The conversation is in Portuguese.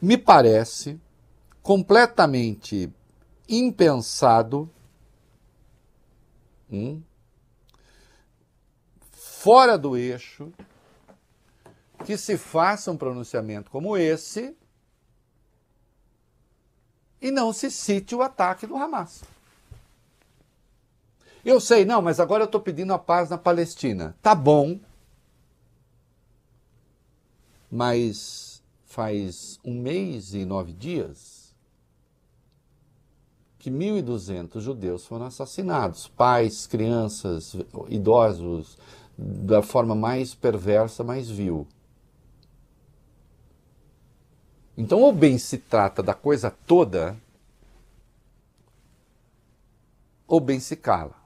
me parece completamente impensado, hum, fora do eixo, que se faça um pronunciamento como esse e não se cite o ataque do Hamas. Eu sei, não, mas agora eu estou pedindo a paz na Palestina. Tá bom. Mas faz um mês e nove dias que 1.200 judeus foram assassinados, pais, crianças, idosos, da forma mais perversa, mais vil. Então, ou bem se trata da coisa toda, ou bem se cala.